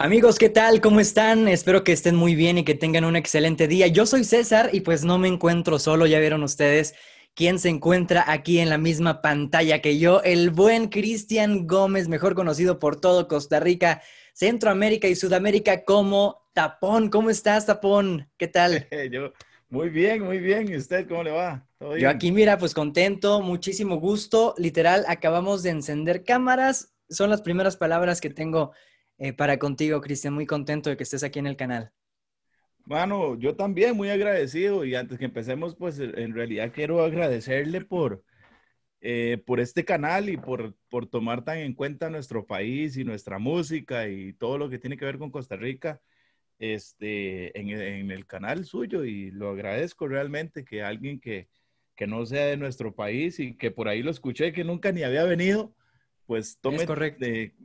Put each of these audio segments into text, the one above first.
Amigos, ¿qué tal? ¿Cómo están? Espero que estén muy bien y que tengan un excelente día. Yo soy César y pues no me encuentro solo, ya vieron ustedes quién se encuentra aquí en la misma pantalla que yo, el buen Cristian Gómez, mejor conocido por todo Costa Rica, Centroamérica y Sudamérica como Tapón. ¿Cómo estás, Tapón? ¿Qué tal? Yo, muy bien, muy bien. ¿Y usted cómo le va? Yo aquí, mira, pues contento, muchísimo gusto. Literal, acabamos de encender cámaras. Son las primeras palabras que tengo eh, para contigo, Cristian. Muy contento de que estés aquí en el canal. Bueno, yo también muy agradecido y antes que empecemos, pues en realidad quiero agradecerle por, eh, por este canal y por, por tomar tan en cuenta nuestro país y nuestra música y todo lo que tiene que ver con Costa Rica este, en, el canal suyo y lo agradezco realmente que alguien que, que no sea de nuestro país y que por ahí lo escuché que nunca ni había venido, pues tome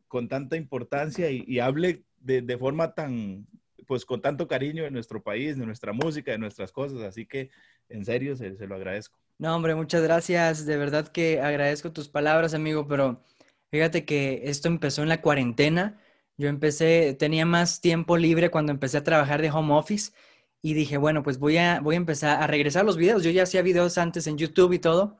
con tanta importancia y, hable de, forma tan, pues con tanto cariño de nuestro país, de nuestra música, de nuestras cosas. Así que en serio se, lo agradezco. No, hombre, muchas gracias. De verdad que agradezco tus palabras, amigo, pero fíjate que esto empezó en la cuarentena. Yo empecé, tenía más tiempo libre cuando empecé a trabajar de home office y dije, bueno, pues voy a, voy a empezar a regresar los videos. Yo ya hacía videos antes en YouTube y todo,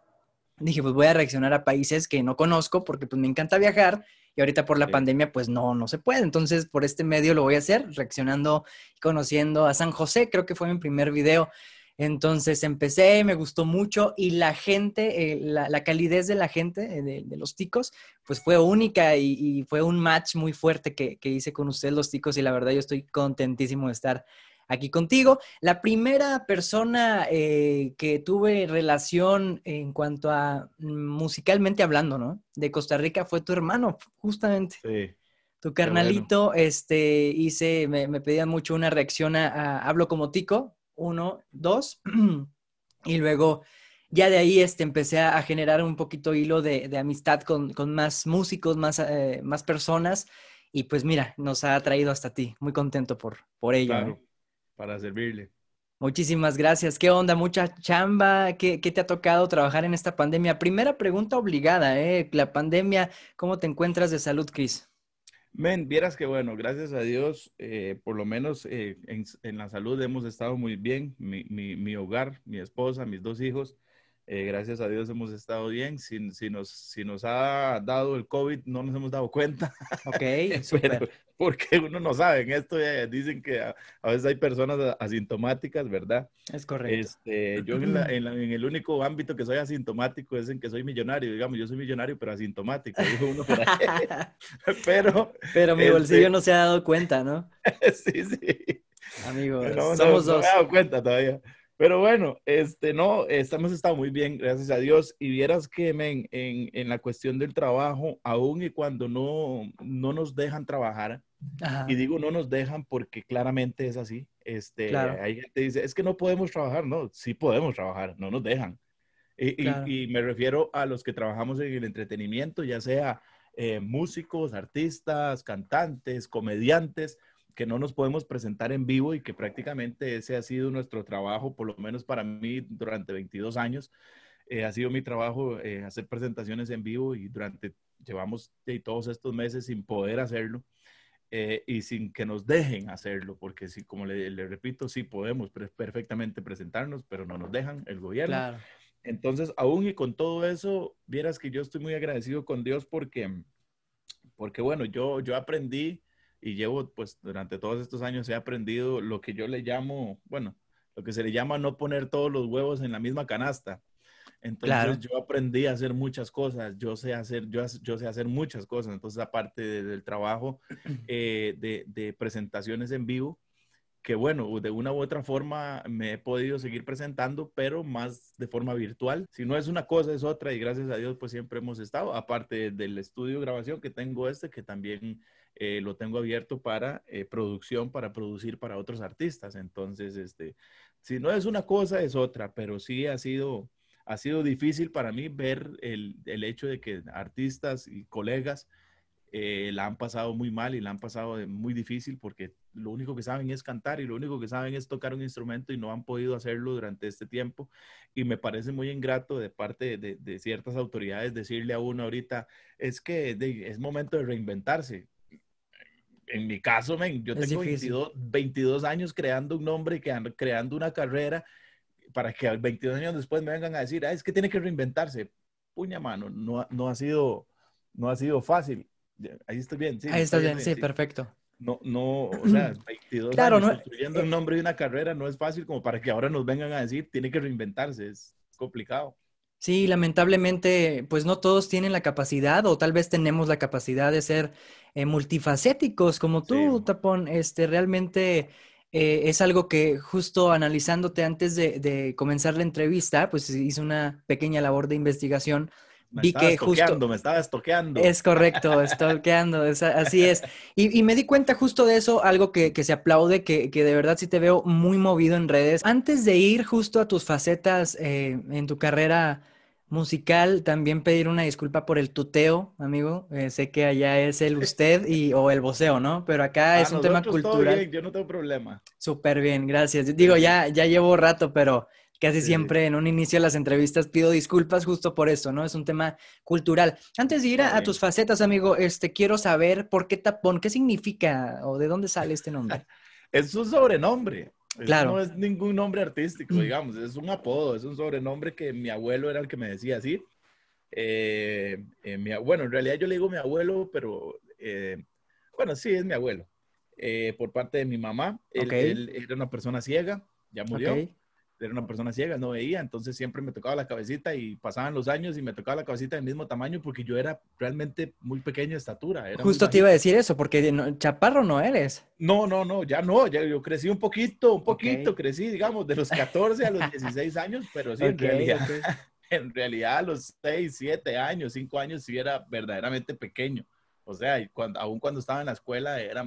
dije, pues voy a reaccionar a países que no conozco porque pues me encanta viajar y ahorita por la pandemia pues no, no se puede. Entonces por este medio lo voy a hacer, reaccionando y conociendo a San José, creo que fue mi primer video. Entonces empecé, me gustó mucho y la gente, eh, la, la, calidez de la gente, eh, de, los ticos, pues fue única y, y fue un match muy fuerte que, que, hice con ustedes los ticos y la verdad yo estoy contentísimo de estar aquí contigo. La primera persona eh, que tuve relación en cuanto a mm, musicalmente hablando, ¿no? De Costa Rica fue tu hermano, justamente. Sí. Tu carnalito, este, hice, me, pedía mucho una reacción a, Hablo como Tico, uno, dos, y luego ya de ahí este, empecé a generar un poquito hilo de, amistad con, más músicos, más, eh, más personas, y pues mira, nos ha traído hasta ti, muy contento por, por ello para servirle. Muchísimas gracias. ¿Qué onda? Mucha chamba. ¿Qué, te ha tocado trabajar en esta pandemia? Primera pregunta obligada, ¿eh? La pandemia, ¿cómo te encuentras de salud, Cris? Men, vieras que bueno, gracias a Dios, eh, por lo menos eh, en, la salud hemos estado muy bien. Mi, mi hogar, mi esposa, mis dos hijos, eh, gracias a Dios hemos estado bien. Si, si, nos, si nos ha dado el COVID, no nos hemos dado cuenta. Ok, porque uno no sabe. En esto eh, dicen que a, veces hay personas asintomáticas, ¿verdad? Es correcto. Este, yo en, el único ámbito que soy asintomático es en que soy millonario. Digamos, yo soy millonario, pero asintomático. pero, pero mi este, bolsillo no se ha dado cuenta, ¿no? sí, sí. Amigo, somos dos. No me he dado cuenta todavía. Pero bueno, este, no, estamos estado muy bien, gracias a Dios. Y vieras que men, en, en, la cuestión del trabajo, aún y cuando no, no nos dejan trabajar, y digo no nos dejan porque claramente es así, este, hay gente que dice, es que no podemos trabajar, no, sí podemos trabajar, no nos dejan. Y, y, me refiero a los que trabajamos en el entretenimiento, ya sea eh, músicos, artistas, cantantes, comediantes, que no nos podemos presentar en vivo y que prácticamente ese ha sido nuestro trabajo, por lo menos para mí durante 22 años, eh, ha sido mi trabajo eh, hacer presentaciones en vivo y durante, llevamos eh, todos estos meses sin poder hacerlo y sin que nos dejen hacerlo, porque si, como le, repito, sí podemos perfectamente presentarnos, pero no nos dejan el gobierno. Entonces, aún y con todo eso, vieras que yo estoy muy agradecido con Dios porque, porque bueno, yo, yo aprendí y llevo, pues, durante todos estos años he aprendido lo que yo le llamo, bueno, lo que se le llama no poner todos los huevos en la misma canasta. Entonces yo aprendí a hacer muchas cosas, yo sé hacer, yo, sé hacer muchas cosas. Entonces aparte del trabajo eh, de, de, presentaciones en vivo, que bueno, de una u otra forma me he podido seguir presentando, pero más de forma virtual. Si no es una cosa, es otra y gracias a Dios pues siempre hemos estado, aparte del estudio de grabación que tengo este, que también eh, lo tengo abierto para eh, producción, para producir para otros artistas. Entonces, este, si no es una cosa, es otra, pero sí ha sido, ha sido difícil para mí ver el, el hecho de que artistas y colegas eh, la han pasado muy mal y la han pasado muy difícil porque lo único que saben es cantar y lo único que saben es tocar un instrumento y no han podido hacerlo durante este tiempo. Y me parece muy ingrato de parte de, ciertas autoridades decirle a uno ahorita, es que es momento de reinventarse en mi caso, men, yo tengo 22, 22, años creando un nombre, y creando una carrera, para que al 22 años después me vengan a decir, ah, es que tiene que reinventarse. Puña mano, no, no, ha, sido, no ha sido fácil. Ahí estoy bien, sí. Ahí está bien, sí, perfecto. No, no, o sea, 22 años construyendo un eh, nombre y una carrera no es fácil como para que ahora nos vengan a decir, tiene que reinventarse, es complicado. Sí, lamentablemente, pues no todos tienen la capacidad o tal vez tenemos la capacidad de ser eh, multifacéticos como tú, Tapón. Este, realmente eh, es algo que justo analizándote antes de, comenzar la entrevista, pues hice una pequeña labor de investigación. Me vi que justo... Me estabas toqueando. Es correcto, toqueando, así es. Y, me di cuenta justo de eso, algo que, se aplaude, que, que, de verdad sí te veo muy movido en redes. Antes de ir justo a tus facetas eh, en tu carrera musical, también pedir una disculpa por el tuteo, amigo. Eh, sé que allá es el usted y, o el voceo, ¿no? Pero acá ah, es un tema cultural. yo no tengo problema. Súper bien, gracias. Digo, ya, ya llevo rato, pero casi siempre en un inicio de las entrevistas pido disculpas justo por eso, ¿no? Es un tema cultural. Antes de ir a, tus facetas, amigo, este, quiero saber por qué tapón, qué significa o de dónde sale este nombre. es un sobrenombre no es ningún nombre artístico, mm. digamos, es un apodo, es un sobrenombre que mi abuelo era el que me decía así. Eh, eh, bueno, en realidad yo le digo mi abuelo, pero eh, bueno, sí, es mi abuelo. por parte de mi mamá, él, era una persona ciega, ya murió era una persona ciega, no veía, entonces siempre me tocaba la cabecita y pasaban los años y me tocaba la cabecita del mismo tamaño porque yo era realmente muy pequeño de estatura. Justo te iba a decir eso, porque chaparro no eres. No, no, no, ya no, yo crecí un poquito, un poquito, crecí, digamos, de los 14 a los 16 años, pero sí, en realidad. En realidad, a los 6, 7 años, 5 años, sí era verdaderamente pequeño. O sea, cuando, aún cuando estaba en la escuela era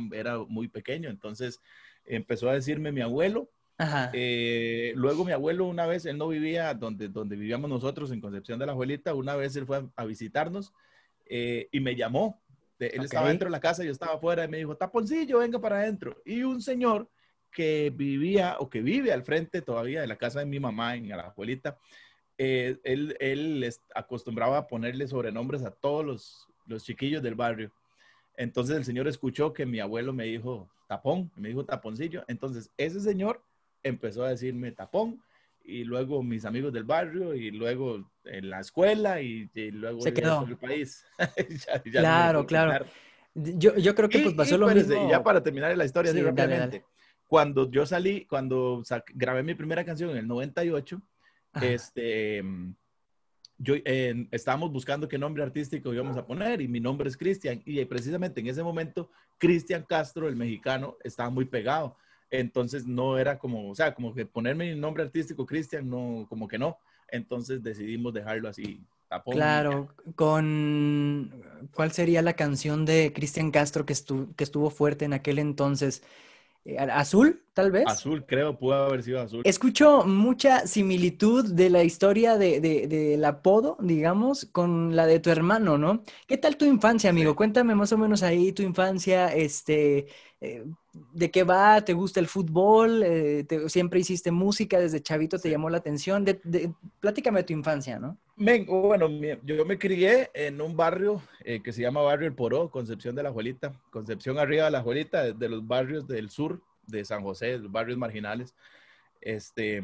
muy pequeño. Entonces empezó a decirme mi abuelo, eh, luego mi abuelo una vez, él no vivía donde, donde vivíamos nosotros en Concepción de la Abuelita, una vez él fue a, visitarnos eh, y me llamó. Él estaba dentro de la casa, yo estaba afuera y me dijo, taponcillo, venga para adentro. Y un señor que vivía o que vive al frente todavía de la casa de mi mamá en la abuelita, eh, él, él acostumbraba a ponerle sobrenombres a todos los, los chiquillos del barrio. Entonces el señor escuchó que mi abuelo me dijo tapón, me dijo taponcillo. Entonces ese señor empezó a decirme tapón y luego mis amigos del barrio y luego en la escuela y, luego se quedó el país. claro, claro. Yo, yo, creo que pues, pasó lo mismo. ya para terminar la historia rápidamente. Cuando yo salí, cuando grabé mi primera canción en el 98, este yo estábamos buscando qué nombre artístico íbamos a poner y mi nombre es Cristian y precisamente en ese momento Cristian Castro el mexicano estaba muy pegado entonces no era como, o sea, como que ponerme el nombre artístico Cristian, no, como que no. Entonces decidimos dejarlo así. Tapón. Claro, con ¿cuál sería la canción de Cristian Castro que, que estuvo fuerte en aquel entonces? Eh, azul, tal vez. Azul, creo, pudo haber sido azul. Escucho mucha similitud de la historia del de, apodo, digamos, con la de tu hermano, ¿no? ¿Qué tal tu infancia, amigo? Cuéntame más o menos ahí tu infancia, este, eh, de qué va, te gusta el fútbol, eh, siempre hiciste música, desde chavito te llamó la atención. De, de, de tu infancia, ¿no? bueno, yo me crié en un barrio eh, que se llama Barrio El Poró, Concepción de la Juelita, Concepción arriba de la Juelita, de los barrios del sur de San José, de los barrios marginales. Este,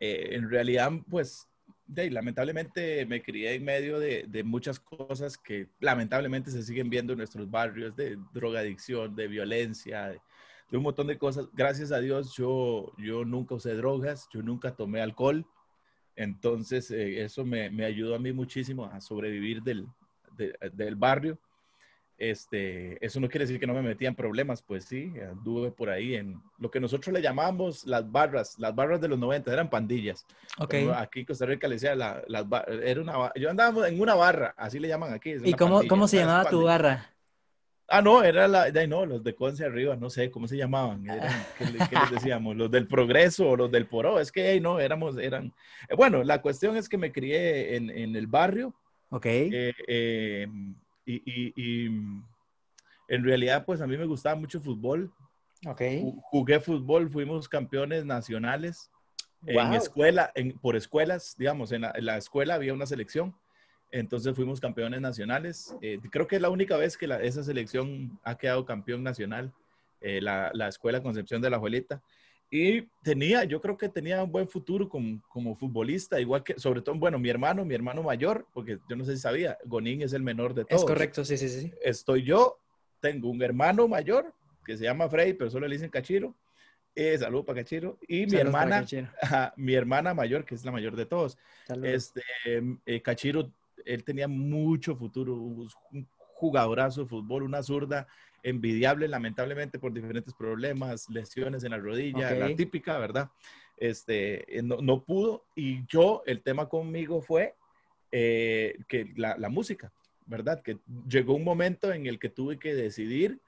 eh, en realidad, pues de, lamentablemente me crié en medio de, de, muchas cosas que lamentablemente se siguen viendo en nuestros barrios, de drogadicción, de violencia, de, un montón de cosas. Gracias a Dios yo, yo nunca usé drogas, yo nunca tomé alcohol, entonces eh, eso me, me, ayudó a mí muchísimo a sobrevivir del, del barrio. Este, eso no quiere decir que no me metía en problemas, pues sí, anduve por ahí en lo que nosotros le llamamos las barras, las barras de los 90, eran pandillas. aquí en Costa Rica le decía, era una, yo andaba en una barra, así le llaman aquí. ¿Y cómo, cómo se llamaba tu barra? Ah, no, era la, de, no, los de Conce arriba, no sé cómo se llamaban, ah. ¿qué, les decíamos? Los del Progreso o los del Poró, es que ahí no, éramos, eran, eh, bueno, la cuestión es que me crié en, en el barrio. Ok. eh, eh y, mm, en realidad, pues a mí me gustaba mucho fútbol. Okay. Jugué fútbol, fuimos campeones nacionales en escuela, en, por escuelas, digamos, en la, escuela había una selección, entonces fuimos campeones nacionales. Eh, creo que es la única vez que esa selección ha quedado campeón nacional, eh, la, la, escuela Concepción de la Juelita y tenía, yo creo que tenía un buen futuro como, como, futbolista, igual que, sobre todo, bueno, mi hermano, mi hermano mayor, porque yo no sé si sabía, Gonín es el menor de todos. Es correcto, sí, sí, sí. Estoy yo, tengo un hermano mayor que se llama Freddy, pero solo le dicen Cachiro. Eh, saludos para Cachiro. Y mi hermana, mi hermana mayor, que es la mayor de todos. Este, eh, Cachiro, él tenía mucho futuro, un jugadorazo de fútbol, una zurda envidiable, lamentablemente, por diferentes problemas, lesiones en la rodilla, la típica, ¿verdad? Este, eh, no, no, pudo. Y yo, el tema conmigo fue eh, que la, música, ¿verdad? Que llegó un momento en el que tuve que decidir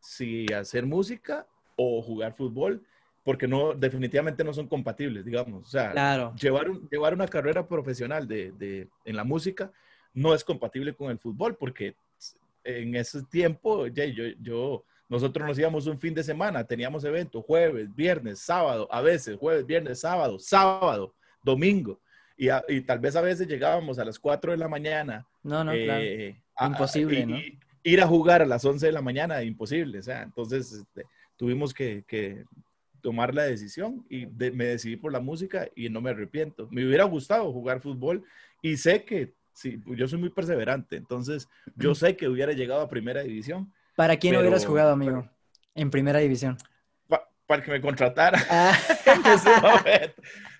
si hacer música o jugar fútbol, porque no, definitivamente no son compatibles, digamos. O sea, claro. llevar, llevar una carrera profesional de, de, en la música no es compatible con el fútbol porque en ese tiempo, yo, yo, nosotros nos íbamos un fin de semana, teníamos eventos jueves, viernes, sábado, a veces jueves, viernes, sábado, sábado, domingo. Y, tal vez a veces llegábamos a las 4 de la mañana. No, no, claro. Eh, imposible, ¿no? ir a jugar a las 11 de la mañana, imposible. O sea, entonces este, tuvimos que, tomar la decisión y me decidí por la música y no me arrepiento. Me hubiera gustado jugar fútbol y sé que Sí, pues yo soy muy perseverante, entonces yo sé que hubiera llegado a primera división. ¿Para quién no hubieras jugado, amigo? en primera división. para que me contratara. Ah.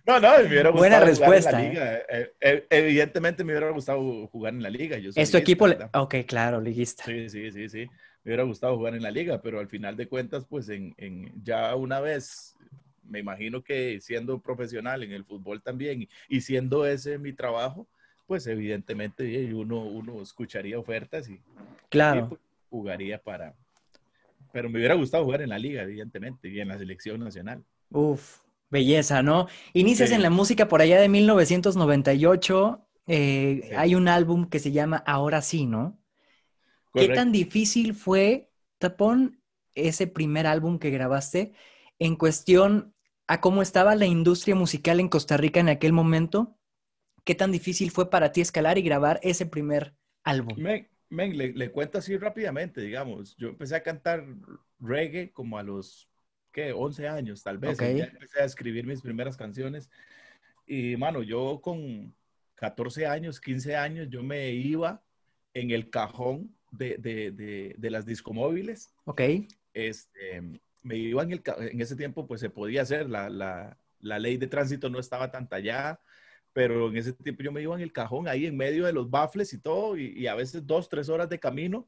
no, no, me hubiera gustado Buena respuesta, la liga. ¿eh? Eh, eh, evidentemente me hubiera gustado jugar en la liga. Yo equipo? Ok, claro, liguista. Sí, sí, sí, sí. Me hubiera gustado jugar en la liga, pero al final de cuentas, pues en ya una vez me imagino que siendo profesional en el fútbol también y siendo ese mi trabajo, pues evidentemente uno, escucharía ofertas y, claro. Pues, jugaría para... Pero me hubiera gustado jugar en la liga, evidentemente, y en la selección nacional. Uf, belleza, ¿no? Inicias en la música por allá de 1998. Eh, hay un álbum que se llama Ahora sí, ¿no? ¿Qué tan difícil fue, Tapón, ese primer álbum que grabaste en cuestión a cómo estaba la industria musical en Costa Rica en aquel momento ¿Qué tan difícil fue para ti escalar y grabar ese primer álbum? le, cuento así rápidamente, digamos. Yo empecé a cantar reggae como a los, ¿qué? 11 años, tal vez. empecé a escribir mis primeras canciones. Y, mano, yo con 14 años, 15 años, yo me iba en el cajón de, de, de, las discomóviles. Ok. Este, me iba en, el, en ese tiempo, pues se podía hacer, la, la ley de tránsito no estaba tan tallada pero en ese tiempo yo me iba en el cajón ahí en medio de los baffles y todo, y, a veces dos, tres horas de camino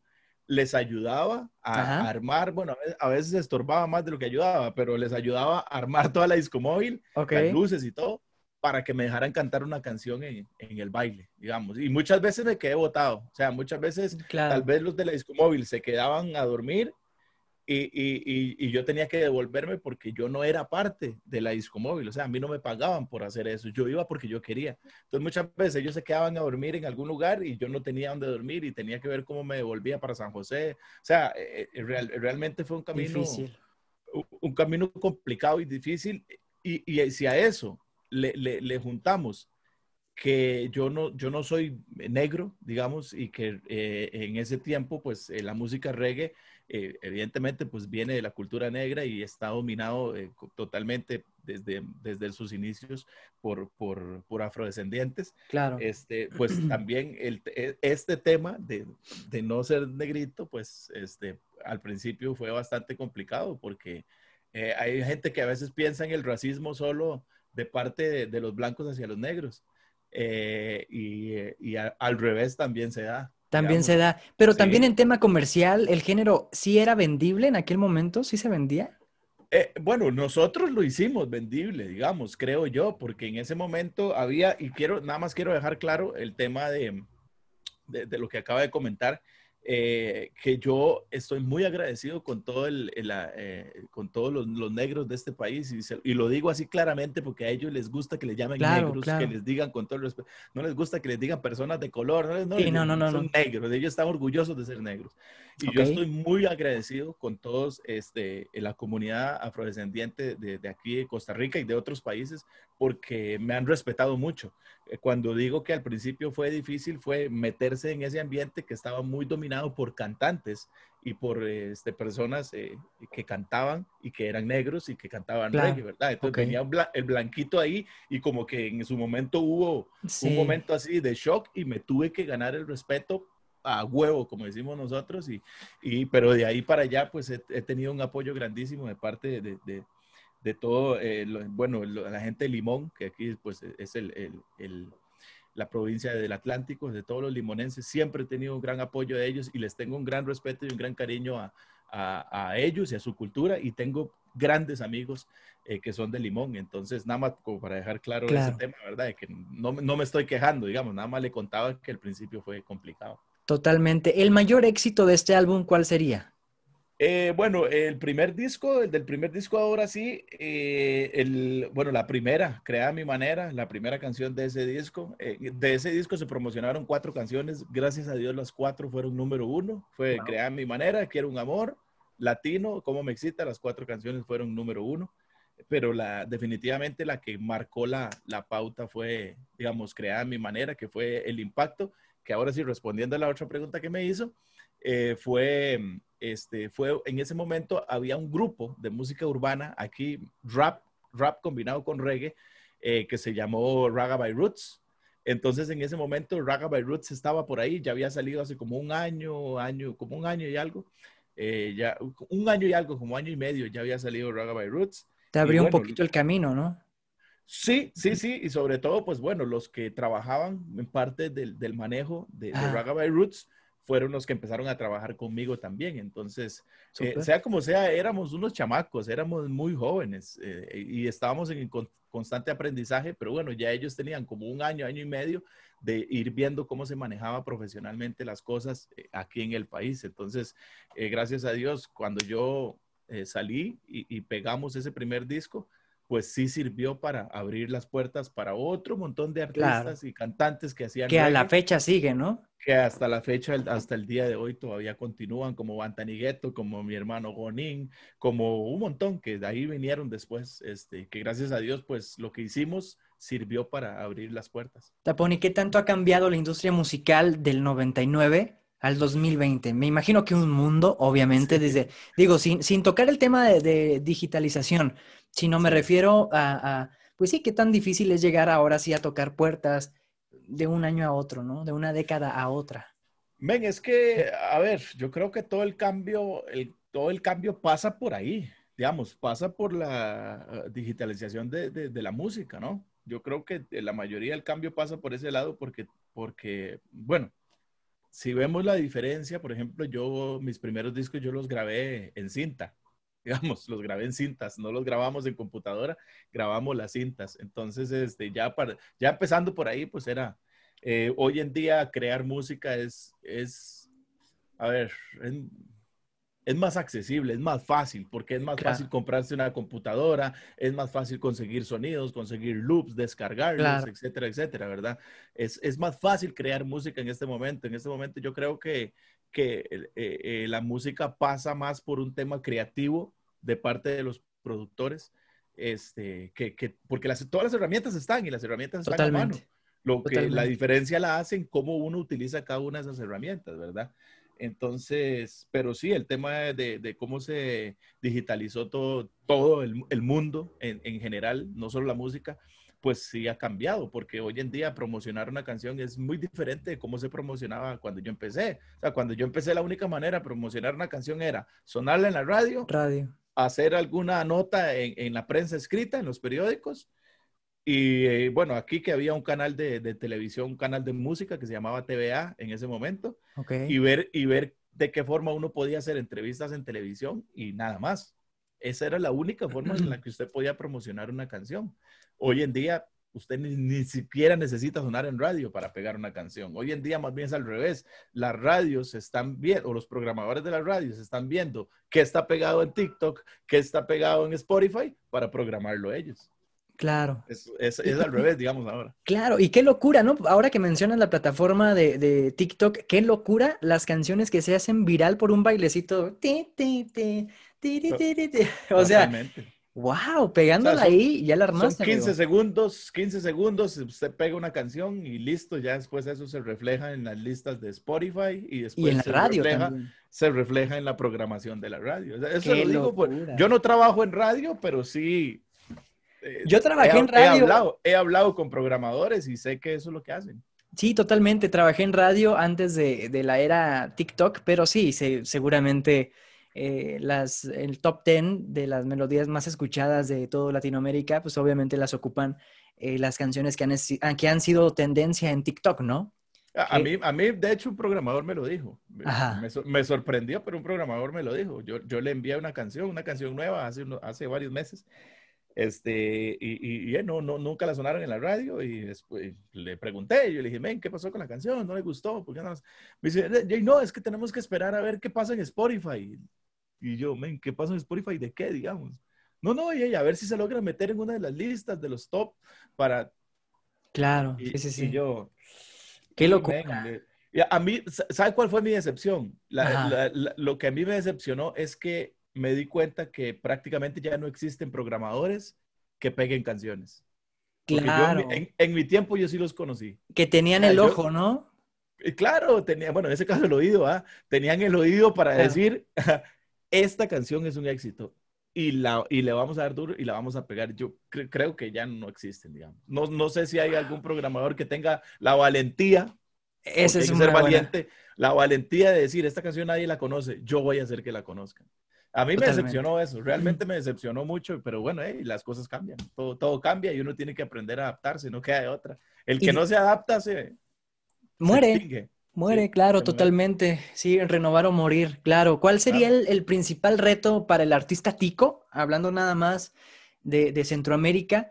les ayudaba a, armar, bueno, a veces, estorbaba más de lo que ayudaba, pero les ayudaba a armar toda la discomóvil, okay. las luces y todo, para que me dejaran cantar una canción en, el baile, digamos. Y muchas veces me quedé botado, o sea, muchas veces tal vez los de la discomóvil se quedaban a dormir y, yo tenía que devolverme porque yo no era parte de la discomóvil o sea, a mí no me pagaban por hacer eso, yo iba porque yo quería. Entonces muchas veces ellos se quedaban a dormir en algún lugar y yo no tenía dónde dormir y tenía que ver cómo me devolvía para San José. O sea, eh, eh, realmente fue un camino, camino complicado y difícil. Y, y si a eso le, juntamos que yo no, yo no soy negro, digamos, y que eh, en ese tiempo, pues la música reggae eh, evidentemente pues viene de la cultura negra y está dominado eh, totalmente desde, desde sus inicios por, por, por, afrodescendientes. Claro. Este, pues también el, e, este tema de, de, no ser negrito, pues este, al principio fue bastante complicado porque eh, hay gente que a veces piensa en el racismo solo de parte de, los blancos hacia los negros. y, y al revés también se da. También se da. Pero también en tema comercial, ¿el género sí era vendible en aquel momento? ¿Sí se vendía? Eh, bueno, nosotros lo hicimos vendible, digamos, creo yo, porque en ese momento había, y quiero, nada más quiero dejar claro el tema de, de, de lo que acaba de comentar, eh, que yo estoy muy agradecido con, todo el, ah, eh, con todos los, negros de este país y, y, lo digo así claramente porque a ellos les gusta que les llamen negros, que les digan con todo el respeto, no les gusta que les digan personas de color, no, les, son negros, ellos están orgullosos de ser negros. Y yo estoy muy agradecido con todos este, en la comunidad afrodescendiente de, de, aquí de Costa Rica y de otros países porque me han respetado mucho. Eh, cuando digo que al principio fue difícil, fue meterse en ese ambiente que estaba muy dominado por cantantes y por este, personas eh, que cantaban y que eran negros y que cantaban claro. ¿verdad? Entonces tenía venía el blanquito ahí y como que en su momento hubo un momento así de shock y me tuve que ganar el respeto a huevo, como decimos nosotros, y, y pero de ahí para allá pues he, tenido un apoyo grandísimo de parte de, de todo, eh, bueno, la gente de Limón, que aquí pues e, es la provincia del Atlántico, de todos los limonenses, siempre he tenido un gran apoyo de ellos y les tengo un gran respeto y un gran cariño a, ellos y a su cultura y tengo grandes amigos eh, que son de Limón. Entonces, nada más como para dejar claro, ese tema, ¿verdad? que no, no me estoy quejando, digamos, nada más le contaba que el principio fue complicado. Totalmente. ¿El mayor éxito de este álbum cuál sería? Eh, bueno, el primer disco, el del primer disco ahora sí, eh, bueno, la primera, Crea mi manera, la primera canción de ese disco. Eh, de ese disco se promocionaron cuatro canciones, gracias a Dios las cuatro fueron número uno. Fue wow. mi manera, Quiero un amor, Latino, Cómo me excita, las cuatro canciones fueron número uno pero definitivamente la que marcó la, la pauta fue, digamos, creada a mi manera, que fue el impacto, que ahora sí, respondiendo a la otra pregunta que me hizo, eh, fue, mm, este, fue, en ese momento había un grupo de música urbana, aquí rap, rap combinado con reggae, eh, que se llamó Raga by Roots. Entonces, en ese momento, Raga by Roots estaba por ahí, ya había salido hace como un año, año, como un año y algo. Eh, ya, un año y algo, como año y medio, ya había salido Raga by Roots. Te abrió un poquito el camino, ¿no? Sí, sí, sí, y sobre todo, pues bueno, los que trabajaban en parte del, manejo de, ah. Ragabay Roots fueron los que empezaron a trabajar conmigo también. Entonces, eh, sea como sea, éramos unos chamacos, éramos muy jóvenes eh, y estábamos en constante aprendizaje, pero bueno, ya ellos tenían como un año, año y medio de ir viendo cómo se manejaba profesionalmente las cosas eh, aquí en el país. Entonces, gracias a Dios, cuando yo eh, salí y, pegamos ese primer disco, pues sí sirvió para abrir las puertas para otro montón de artistas y cantantes que hacían. Que a la fecha sigue ¿no? Que hasta la fecha, hasta el día de hoy todavía continúan, como Bantanigueto, como mi hermano Gonín, como un montón que de ahí vinieron después, este, que gracias a Dios, pues lo que hicimos sirvió para abrir las puertas. Taponi, qué tanto ha cambiado la industria musical del 99 al 2020. Me imagino que un mundo, obviamente, desde, digo, sin, sin, tocar el tema de, de, digitalización, sino me refiero a, pues sí, qué tan difícil es llegar ahora sí a tocar puertas de un año a otro, ¿no? De una década a otra. Ven, es que, a ver, yo creo que todo el cambio, el, todo el cambio pasa por ahí, digamos, pasa por la digitalización de, de, de la música, ¿no? Yo creo que eh, la mayoría del cambio pasa por ese lado porque, porque bueno, si vemos la diferencia, por ejemplo, yo mis primeros discos yo los grabé en cinta, digamos, los grabé en cintas, no los grabamos en computadora, grabamos las cintas. Entonces, este, ya, para, ya empezando por ahí, pues era, eh, hoy en día crear música es, es a ver, es más accesible, es más fácil, porque es más fácil comprarse una computadora, es más fácil conseguir sonidos, conseguir loops, descargarlos, etcétera, etcétera, ¿verdad? Es, más fácil crear música en este momento. En este momento yo creo que, que eh, eh, la música pasa más por un tema creativo de parte de los productores, este, que, porque las, todas las herramientas están y las herramientas están en a mano. Lo que la diferencia la hacen cómo uno utiliza cada una de esas herramientas, ¿verdad? Entonces, pero sí, el tema de, cómo se digitalizó todo, todo el, mundo en, general, no solo la música, pues sí ha cambiado, porque hoy en día promocionar una canción es muy diferente de cómo se promocionaba cuando yo empecé. O sea, cuando yo empecé la única manera de promocionar una canción era sonarla en la radio, radio. hacer alguna nota en la prensa escrita, en los periódicos, y eh, bueno, aquí que había un canal de, televisión, un canal de música que se llamaba TVA en ese momento. Y, ver, y ver de qué forma uno podía hacer entrevistas en televisión y nada más. Esa era la única forma en la que usted podía promocionar una canción. Hoy en día, usted ni, siquiera necesita sonar en radio para pegar una canción. Hoy en día más bien es al revés. Las radios están viendo, o los programadores de las radios están viendo qué está pegado en TikTok, qué está pegado en Spotify para programarlo ellos. Claro. Es, al revés, digamos, ahora. Claro, y qué locura, ¿no? Ahora que mencionas la plataforma de, de TikTok, qué locura las canciones que se hacen viral por un bailecito. o sea, wow, pegándola ahí, ya la armaste. 15 segundos, 15 segundos, usted pega una canción y listo, ya después eso se refleja en las listas de Spotify y después se, radio refleja, se refleja en la programación de la radio. eso lo digo, yo no trabajo en radio, pero sí eh, yo trabajé en radio. He hablado, con programadores y sé que eso es lo que hacen. Sí, totalmente. Trabajé en radio antes de, la era TikTok, pero sí, seguramente eh, las, el top 10 de las melodías más escuchadas de todo Latinoamérica, pues obviamente las ocupan eh, las canciones ah, que han, sido tendencia en TikTok, ¿no? A, mí, a mí, de hecho, un programador me lo dijo. Me, sorprendió, pero un programador me lo dijo. Yo, le envié una canción, una canción nueva hace varios meses. Este, y, y, eh, no, no, nunca la sonaron en la radio y después le pregunté, yo le dije, men, ¿qué pasó con la canción? ¿No le gustó? porque qué no? Me dice, no, es que tenemos que esperar a ver qué pasa en Spotify. Y yo, men, ¿qué pasa en Spotify? ¿De qué, digamos? No, no, y a ver si se logra meter en una de las listas de los top para... Claro, y, sí, sí, y yo... Qué locura. a mí, ¿sabe cuál fue mi decepción? lo que a mí me decepcionó es que me di cuenta que prácticamente ya no existen programadores que peguen canciones. claro. en, mi tiempo yo sí los conocí. Que tenían ah, el ojo, ¿no? Eh, claro, tenía, bueno, en ese caso el oído, ¿ah? Tenían el oído para decir, esta canción es un éxito y, la, y le vamos a dar duro y la vamos a pegar. Yo creo que ya no existen, digamos. No, no sé si hay algún programador que tenga la valentía, Ese es un ser valiente, la valentía de decir, esta canción nadie la conoce, yo voy a hacer que la conozcan. A mí me decepcionó eso, realmente me decepcionó mucho, pero bueno, las cosas cambian, todo, todo cambia y uno tiene que aprender a adaptarse, no queda de otra. El que no se adapta se... Muere. Muere, claro, totalmente. Sí, renovar o morir, claro. ¿Cuál sería El, el, principal reto para el artista Tico, hablando nada más de, de, Centroamérica,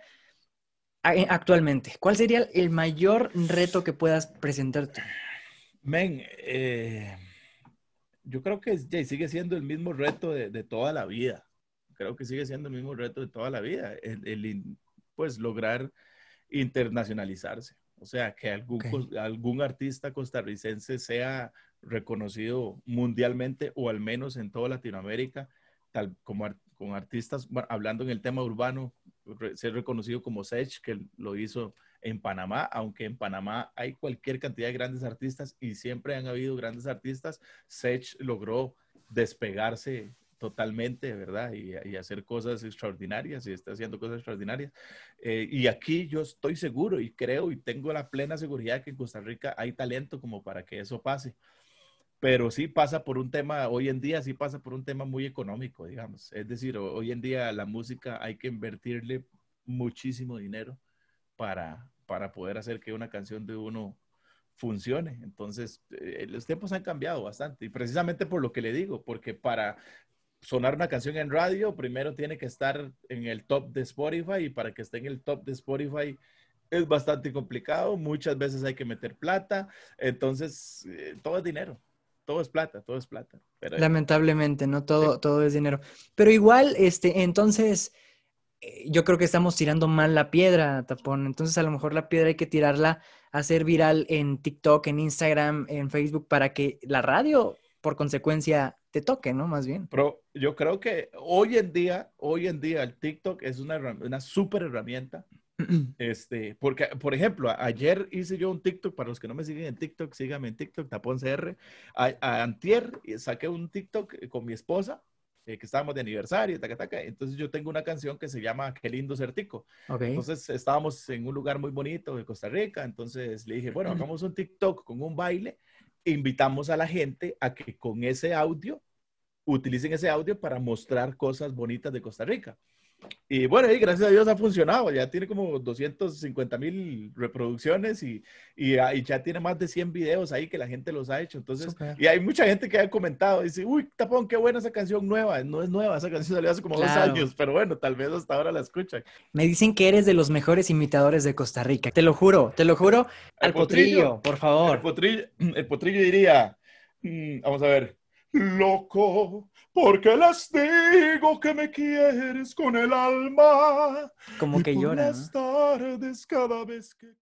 eh, actualmente? ¿Cuál sería el mayor reto que puedas presentarte? Men, eh, yo creo que sigue siendo el mismo reto de, toda la vida. Creo que sigue siendo el mismo reto de toda la vida, el, pues lograr internacionalizarse. O sea, que algún, algún artista costarricense sea reconocido mundialmente o al menos en toda Latinoamérica, tal como con artistas, hablando en el tema urbano, ser reconocido como Sech, que lo hizo en Panamá, aunque en Panamá hay cualquier cantidad de grandes artistas y siempre han habido grandes artistas, Sech logró despegarse totalmente, ¿verdad? Y, hacer cosas extraordinarias y está haciendo cosas extraordinarias. Eh, y aquí yo estoy seguro y creo y tengo la plena seguridad que en Costa Rica hay talento como para que eso pase. Pero sí pasa por un tema, hoy en día sí pasa por un tema muy económico, digamos. Es decir, hoy en día la música hay que invertirle muchísimo dinero para, para poder hacer que una canción de uno funcione. Entonces, eh, los tiempos han cambiado bastante y precisamente por lo que le digo, porque para sonar una canción en radio, primero tiene que estar en el top de Spotify y para que esté en el top de Spotify es bastante complicado, muchas veces hay que meter plata, entonces eh, todo es dinero. Todo es plata, todo es plata. Lamentablemente, no todo, todo es dinero. Pero igual, este, entonces, eh, yo creo que estamos tirando mal la piedra, tapón. Entonces a lo mejor la piedra hay que tirarla, hacer viral en TikTok, en Instagram, en Facebook, para que la radio, por consecuencia, te toque, ¿no? Más bien. Pero yo creo que hoy en día, hoy en día el TikTok es una, una súper herramienta. este, porque, por ejemplo, ayer hice yo un TikTok, para los que no me siguen en TikTok, síganme en TikTok, tapón CR. antier eh, saqué un TikTok eh, con mi esposa eh, que estábamos de aniversario, Entonces yo tengo una canción que se llama Qué lindo Certico. Entonces estábamos en un lugar muy bonito de Costa Rica, entonces le dije, bueno, hagamos un TikTok con un baile, invitamos a la gente a que con ese audio utilicen ese audio para mostrar cosas bonitas de Costa Rica. Y bueno, y gracias a Dios ha funcionado. Ya tiene como 250 mil reproducciones y, ah, y, ya tiene más de 100 videos ahí que la gente los ha hecho. Entonces, y hay mucha gente que ha comentado, dice, uy, tapón, qué buena esa canción nueva. No es nueva, esa canción salió hace como dos años, pero bueno, tal vez hasta ahora la escuchan. Me dicen que eres de los mejores imitadores de Costa Rica. Te lo juro, te lo juro. Al potrillo, por favor. El potrillo, el potrillo diría, mm, vamos a ver, loco porque les digo que me quieres con el alma. Como que llora. ¿no? cada vez que...